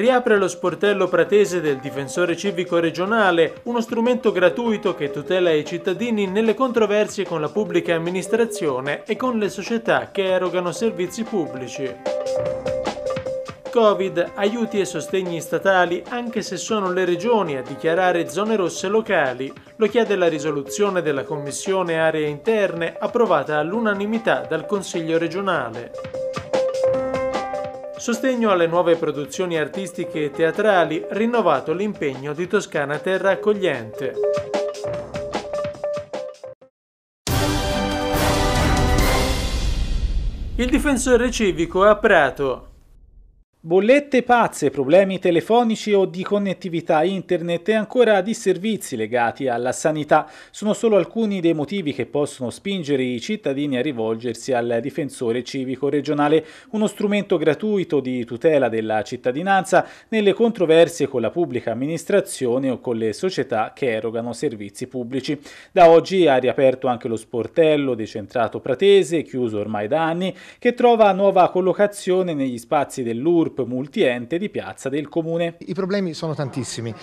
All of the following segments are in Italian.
riapre lo sportello pratese del difensore civico regionale, uno strumento gratuito che tutela i cittadini nelle controversie con la pubblica amministrazione e con le società che erogano servizi pubblici. Covid, aiuti e sostegni statali anche se sono le regioni a dichiarare zone rosse locali. Lo chiede la risoluzione della Commissione Aree Interne approvata all'unanimità dal Consiglio regionale sostegno alle nuove produzioni artistiche e teatrali, rinnovato l'impegno di Toscana Terra Accogliente. Il difensore civico a Prato. Bollette pazze, problemi telefonici o di connettività internet e ancora disservizi legati alla sanità sono solo alcuni dei motivi che possono spingere i cittadini a rivolgersi al difensore civico regionale, uno strumento gratuito di tutela della cittadinanza nelle controversie con la pubblica amministrazione o con le società che erogano servizi pubblici. Da oggi ha riaperto anche lo sportello decentrato pratese, chiuso ormai da anni, che trova nuova collocazione negli spazi dell'URB GURP multiente di Piazza del Comune. I problemi sono tantissimi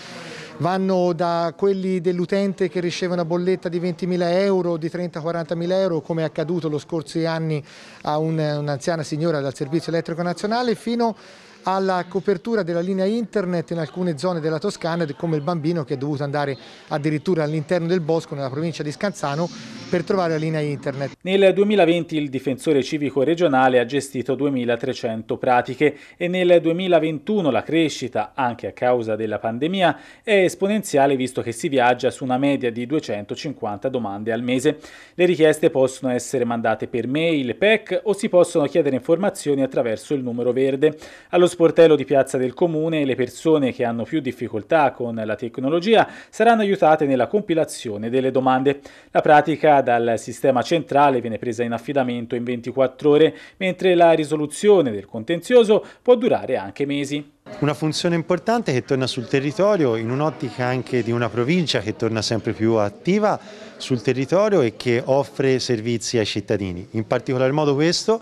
vanno da quelli dell'utente che riceve una bolletta di 20.000 euro, di 30-40.000 euro, come è accaduto lo scorso anni a un'anziana signora dal Servizio Elettrico Nazionale, fino a alla copertura della linea internet in alcune zone della Toscana, come il bambino che è dovuto andare addirittura all'interno del bosco nella provincia di Scanzano per trovare la linea internet. Nel 2020 il difensore civico regionale ha gestito 2.300 pratiche e nel 2021 la crescita, anche a causa della pandemia, è esponenziale visto che si viaggia su una media di 250 domande al mese. Le richieste possono essere mandate per mail, PEC o si possono chiedere informazioni attraverso il numero verde. Allo sportello di Piazza del Comune le persone che hanno più difficoltà con la tecnologia saranno aiutate nella compilazione delle domande. La pratica dal sistema centrale viene presa in affidamento in 24 ore, mentre la risoluzione del contenzioso può durare anche mesi. Una funzione importante che torna sul territorio in un'ottica anche di una provincia che torna sempre più attiva sul territorio e che offre servizi ai cittadini. In particolar modo questo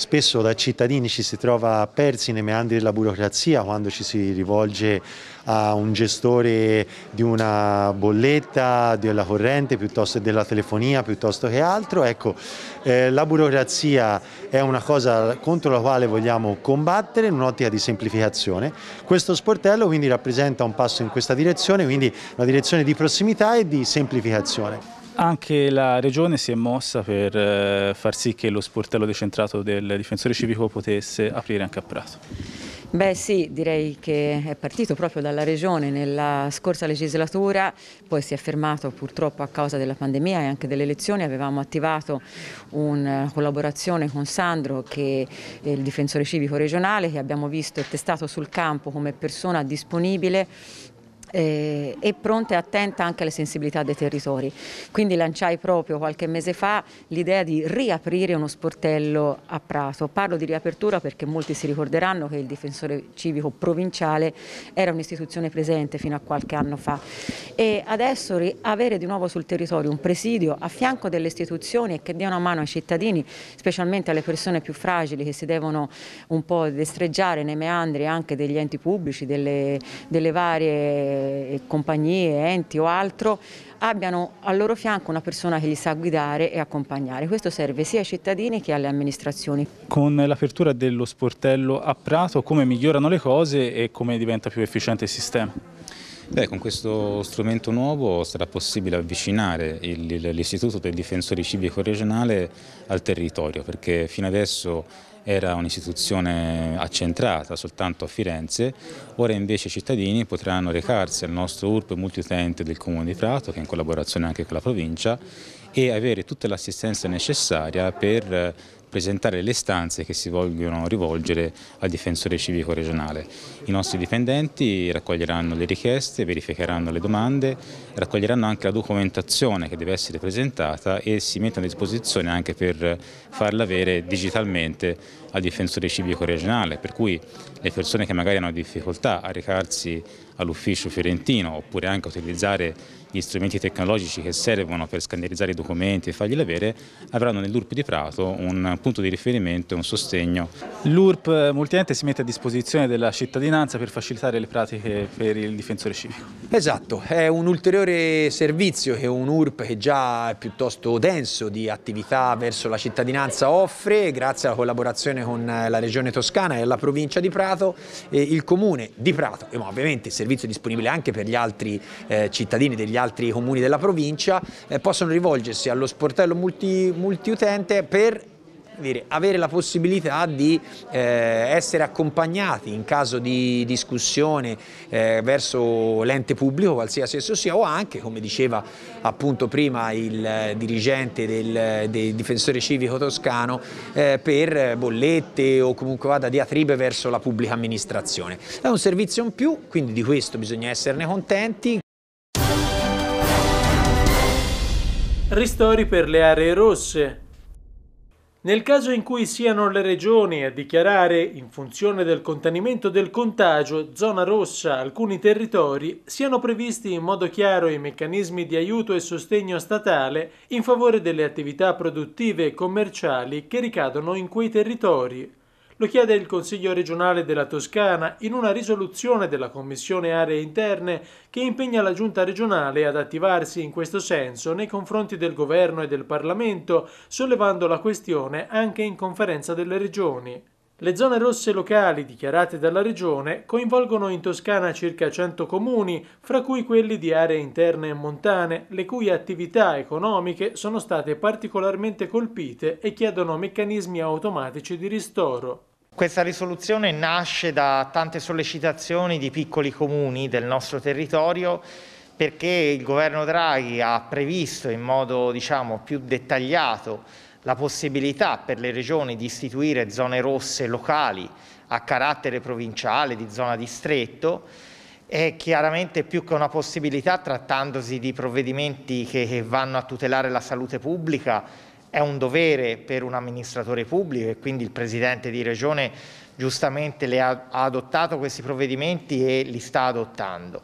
Spesso da cittadini ci si trova persi nei meandri della burocrazia quando ci si rivolge a un gestore di una bolletta, della corrente, piuttosto della telefonia, piuttosto che altro. Ecco, eh, la burocrazia è una cosa contro la quale vogliamo combattere in un'ottica di semplificazione. Questo sportello quindi rappresenta un passo in questa direzione, quindi una direzione di prossimità e di semplificazione. Anche la Regione si è mossa per eh, far sì che lo sportello decentrato del difensore civico potesse aprire anche a Prato. Beh sì, direi che è partito proprio dalla Regione nella scorsa legislatura, poi si è fermato purtroppo a causa della pandemia e anche delle elezioni, avevamo attivato una eh, collaborazione con Sandro che è il difensore civico regionale che abbiamo visto e testato sul campo come persona disponibile eh, e pronta e attenta anche alle sensibilità dei territori. Quindi lanciai proprio qualche mese fa l'idea di riaprire uno sportello a Prato. Parlo di riapertura perché molti si ricorderanno che il difensore civico provinciale era un'istituzione presente fino a qualche anno fa e adesso avere di nuovo sul territorio un presidio a fianco delle istituzioni e che dia una mano ai cittadini, specialmente alle persone più fragili che si devono un po' destreggiare nei meandri anche degli enti pubblici, delle, delle varie eh, compagnie, enti o altro abbiano al loro fianco una persona che li sa guidare e accompagnare. Questo serve sia ai cittadini che alle amministrazioni. Con l'apertura dello sportello a Prato come migliorano le cose e come diventa più efficiente il sistema? Beh, con questo strumento nuovo sarà possibile avvicinare l'Istituto del Difensore Civico Regionale al territorio perché fino adesso era un'istituzione accentrata soltanto a Firenze, ora invece i cittadini potranno recarsi al nostro URP multiutente del Comune di Prato, che è in collaborazione anche con la provincia, e avere tutta l'assistenza necessaria per eh, presentare le stanze che si vogliono rivolgere al difensore civico regionale. I nostri dipendenti raccoglieranno le richieste, verificheranno le domande, raccoglieranno anche la documentazione che deve essere presentata e si mettono a disposizione anche per farla avere digitalmente al difensore civico regionale, per cui le persone che magari hanno difficoltà a recarsi all'ufficio fiorentino oppure anche a utilizzare gli strumenti tecnologici che servono per scannerizzare i documenti e fargli avere, avranno nell'URP di Prato un punto di riferimento e un sostegno. L'URP multiente si mette a disposizione della cittadinanza per facilitare le pratiche per il difensore civico. Esatto, è un ulteriore servizio che un URP che già è piuttosto denso di attività verso la cittadinanza offre grazie alla collaborazione collaborazione con eh, la Regione Toscana e la provincia di Prato, eh, il Comune di Prato, e ovviamente il servizio è disponibile anche per gli altri eh, cittadini degli altri comuni della provincia, eh, possono rivolgersi allo sportello multi, multiutente per dire, avere la possibilità di eh, essere accompagnati in caso di discussione eh, verso l'ente pubblico, qualsiasi esso sia, o anche, come diceva appunto prima il eh, dirigente del, del difensore civico toscano, eh, per bollette o comunque vada diatribe verso la pubblica amministrazione. È un servizio in più, quindi di questo bisogna esserne contenti. Ristori per le aree rosse. Nel caso in cui siano le regioni a dichiarare, in funzione del contenimento del contagio, zona rossa alcuni territori, siano previsti in modo chiaro i meccanismi di aiuto e sostegno statale in favore delle attività produttive e commerciali che ricadono in quei territori, lo chiede il Consiglio regionale della Toscana in una risoluzione della Commissione Aree Interne che impegna la Giunta regionale ad attivarsi in questo senso nei confronti del Governo e del Parlamento, sollevando la questione anche in conferenza delle regioni. Le zone rosse locali dichiarate dalla Regione coinvolgono in Toscana circa 100 comuni, fra cui quelli di aree interne e montane, le cui attività economiche sono state particolarmente colpite e chiedono meccanismi automatici di ristoro. Questa risoluzione nasce da tante sollecitazioni di piccoli comuni del nostro territorio perché il governo Draghi ha previsto in modo diciamo, più dettagliato la possibilità per le regioni di istituire zone rosse locali a carattere provinciale, di zona distretto, è chiaramente più che una possibilità trattandosi di provvedimenti che vanno a tutelare la salute pubblica è un dovere per un amministratore pubblico e quindi il Presidente di Regione giustamente le ha, ha adottato questi provvedimenti e li sta adottando.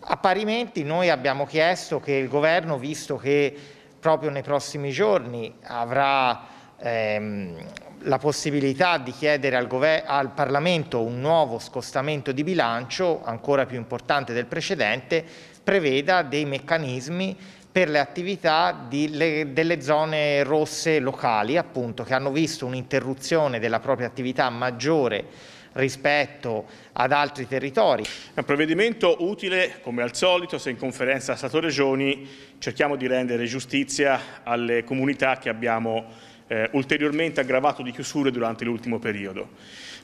A parimenti noi abbiamo chiesto che il Governo, visto che proprio nei prossimi giorni avrà ehm, la possibilità di chiedere al, al, Parlamento un nuovo scostamento di bilancio, ancora più importante del precedente, preveda dei meccanismi per le attività di, le, delle zone rosse locali, appunto, che hanno visto un'interruzione della propria attività maggiore rispetto ad altri territori. È un provvedimento utile, come al solito, se in conferenza Stato-Regioni cerchiamo di rendere giustizia alle comunità che abbiamo eh, ulteriormente aggravato di chiusure durante l'ultimo periodo.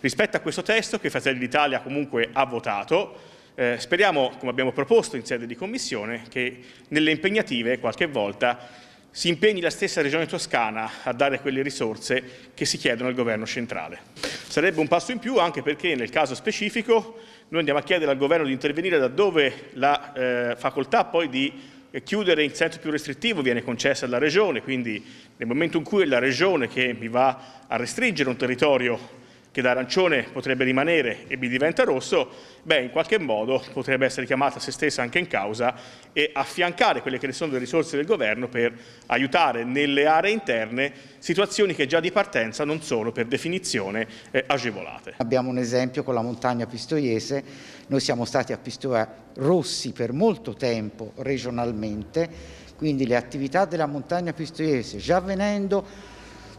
Rispetto a questo testo che Fratelli d'Italia comunque ha votato, eh, speriamo, come abbiamo proposto in sede di commissione, che nelle impegnative qualche volta si impegni la stessa Regione Toscana a dare quelle risorse che si chiedono al governo centrale. Sarebbe un passo in più anche perché nel caso specifico noi andiamo a chiedere al governo di intervenire laddove la eh, facoltà poi di eh, chiudere in senso più restrittivo viene concessa alla Regione, quindi nel momento in cui è la Regione che mi va a restringere un territorio che da arancione potrebbe rimanere e B diventa rosso, beh in qualche modo potrebbe essere chiamata se stessa anche in causa e affiancare quelle che ne sono le risorse del governo per aiutare nelle aree interne situazioni che già di partenza non sono per definizione eh, agevolate. Abbiamo un esempio con la montagna pistoiese, noi siamo stati a Pistoia rossi per molto tempo regionalmente, quindi le attività della montagna pistoiese già venendo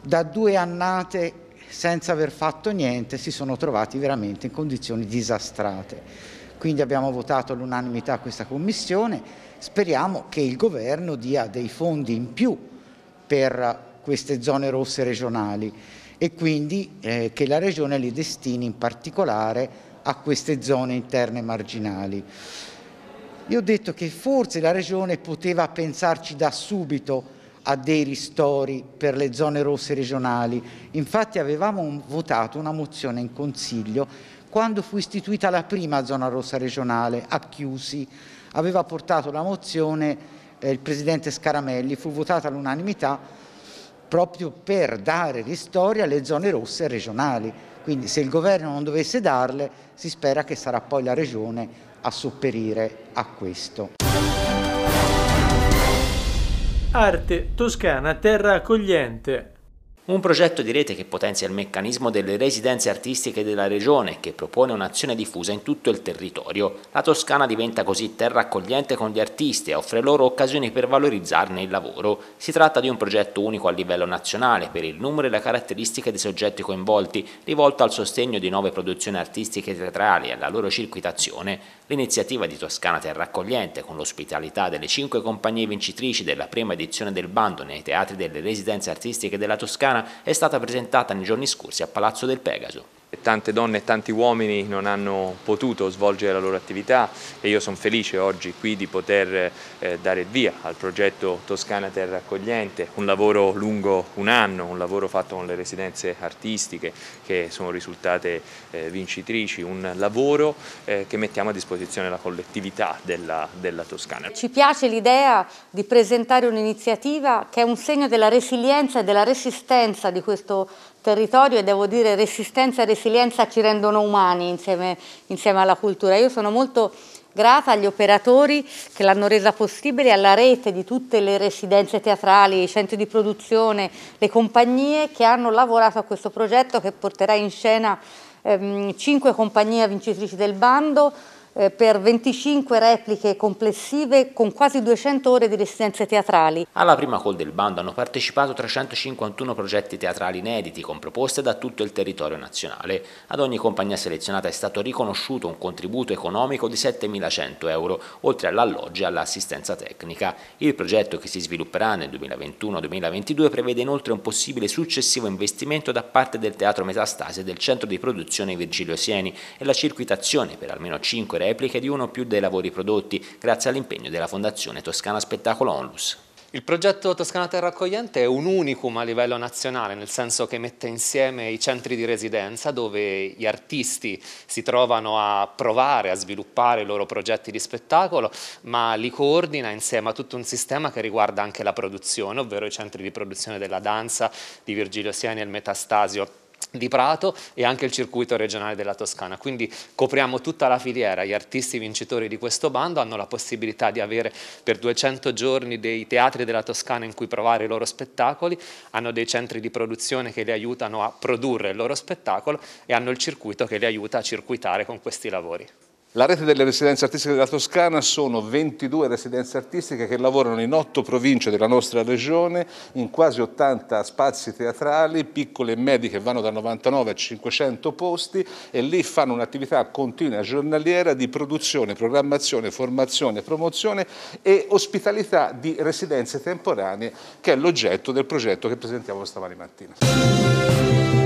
da due annate senza aver fatto niente si sono trovati veramente in condizioni disastrate. Quindi abbiamo votato all'unanimità questa commissione, speriamo che il governo dia dei fondi in più per queste zone rosse regionali e quindi eh, che la regione li destini in particolare a queste zone interne marginali. Io ho detto che forse la regione poteva pensarci da subito a dei ristori per le zone rosse regionali. Infatti avevamo votato una mozione in Consiglio quando fu istituita la prima zona rossa regionale a Chiusi. Aveva portato la mozione eh, il Presidente Scaramelli, fu votata all'unanimità proprio per dare ristori alle zone rosse regionali. Quindi se il governo non dovesse darle si spera che sarà poi la regione a sopperire a questo. Arte toscana, terra accogliente, un progetto di rete che potenzia il meccanismo delle residenze artistiche della regione, che propone un'azione diffusa in tutto il territorio. La Toscana diventa così terra accogliente con gli artisti e offre loro occasioni per valorizzarne il lavoro. Si tratta di un progetto unico a livello nazionale per il numero e le caratteristiche dei soggetti coinvolti, rivolto al sostegno di nuove produzioni artistiche e teatrali e alla loro circuitazione. L'iniziativa di Toscana Terra Accogliente, con l'ospitalità delle cinque compagnie vincitrici della prima edizione del bando nei teatri delle residenze artistiche della Toscana, italiana è stata presentata nei giorni scorsi a Palazzo del Pegaso. Tante donne e tanti uomini non hanno potuto svolgere la loro attività e io sono felice oggi qui di poter eh, dare il via al progetto Toscana Terra Accogliente, un lavoro lungo un anno, un lavoro fatto con le residenze artistiche che sono risultate eh, vincitrici, un lavoro eh, che mettiamo a disposizione la collettività della, della Toscana. Ci piace l'idea di presentare un'iniziativa che è un segno della resilienza e della resistenza di questo territorio e devo dire resistenza e resilienza ci rendono umani insieme, insieme alla cultura. Io sono molto grata agli operatori che l'hanno resa possibile, alla rete di tutte le residenze teatrali, i centri di produzione, le compagnie che hanno lavorato a questo progetto che porterà in scena ehm, cinque compagnie vincitrici del bando, eh, per 25 repliche complessive con quasi 200 ore di residenze teatrali. Alla prima call del bando hanno partecipato 351 progetti teatrali inediti con proposte da tutto il territorio nazionale. Ad ogni compagnia selezionata è stato riconosciuto un contributo economico di 7.100 euro, oltre all'alloggio e all'assistenza tecnica. Il progetto che si svilupperà nel 2021-2022 prevede inoltre un possibile successivo investimento da parte del Teatro Metastasi e del Centro di Produzione Virgilio Sieni e la circuitazione per almeno 5 repliche repliche di uno o più dei lavori prodotti grazie all'impegno della Fondazione Toscana Spettacolo Onlus. Il progetto Toscana Terra Accogliente è un unicum a livello nazionale, nel senso che mette insieme i centri di residenza dove gli artisti si trovano a provare, a sviluppare i loro progetti di spettacolo, ma li coordina insieme a tutto un sistema che riguarda anche la produzione, ovvero i centri di produzione della danza di Virgilio Siani e il Metastasio di Prato e anche il circuito regionale della Toscana, quindi copriamo tutta la filiera, gli artisti vincitori di questo bando hanno la possibilità di avere per 200 giorni dei teatri della Toscana in cui provare i loro spettacoli, hanno dei centri di produzione che li aiutano a produrre il loro spettacolo e hanno il circuito che li aiuta a circuitare con questi lavori. La rete delle residenze artistiche della Toscana sono 22 residenze artistiche che lavorano in 8 province della nostra regione, in quasi 80 spazi teatrali, piccole e medie che vanno da 99 a 500 posti e lì fanno un'attività continua giornaliera di produzione, programmazione, formazione, promozione e ospitalità di residenze temporanee che è l'oggetto del progetto che presentiamo stamani mattina.